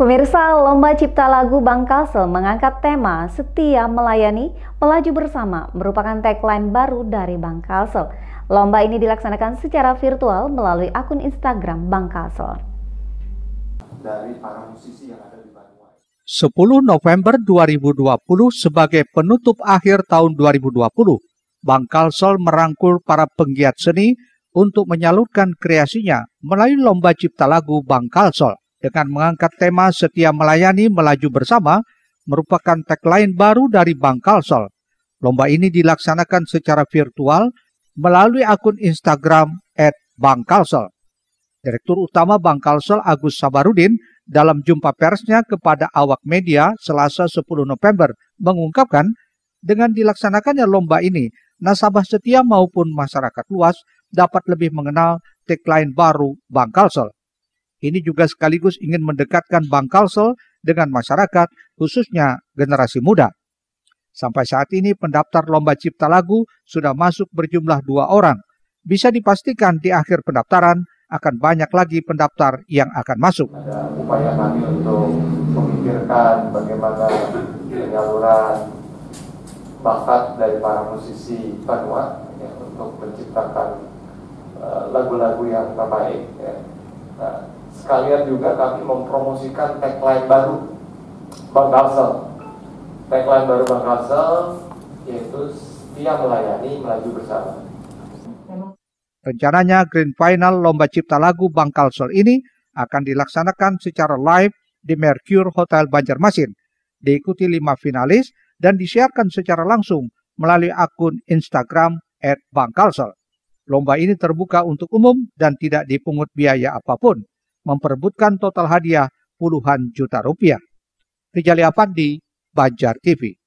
Pemirsa, Lomba Cipta Lagu Bang Kalsel mengangkat tema Setia Melayani, Melaju Bersama merupakan tagline baru dari Bang Kalsel. Lomba ini dilaksanakan secara virtual melalui akun Instagram Bang Kalsel. Dari 10 November 2020 sebagai penutup akhir tahun 2020, Bang Kalsel merangkul para penggiat seni untuk menyalurkan kreasinya melalui Lomba Cipta Lagu Bang Kalsel dengan mengangkat tema Setia Melayani Melaju Bersama merupakan tagline baru dari Bank Kalsel. Lomba ini dilaksanakan secara virtual melalui akun Instagram at Bank Kalsel. Direktur Utama Bank Kalsel Agus Sabarudin dalam jumpa persnya kepada awak media selasa 10 November mengungkapkan dengan dilaksanakannya lomba ini, nasabah setia maupun masyarakat luas dapat lebih mengenal tagline baru Bank Kalsel. Ini juga sekaligus ingin mendekatkan Bank Kalsel dengan masyarakat, khususnya generasi muda. Sampai saat ini pendaftar lomba cipta lagu sudah masuk berjumlah dua orang. Bisa dipastikan di akhir pendaftaran akan banyak lagi pendaftar yang akan masuk. Ada upaya kami untuk memikirkan bagaimana penyaluran bakat dari para musisi Banua ya, untuk menciptakan eh, lagu-lagu uh, yang terbaik. Ya. Nah, sekalian juga kami mempromosikan tagline baru Bang Kalsel. Tagline baru Bang Kalsel yaitu setia melayani melaju bersama. Rencananya Green Final Lomba Cipta Lagu Bang Kalsel ini akan dilaksanakan secara live di Mercure Hotel Banjarmasin. Diikuti lima finalis dan disiarkan secara langsung melalui akun Instagram @bangkalsel. Lomba ini terbuka untuk umum dan tidak dipungut biaya apapun memperebutkan total hadiah puluhan juta rupiah. Rijali Apandi, Banjar TV.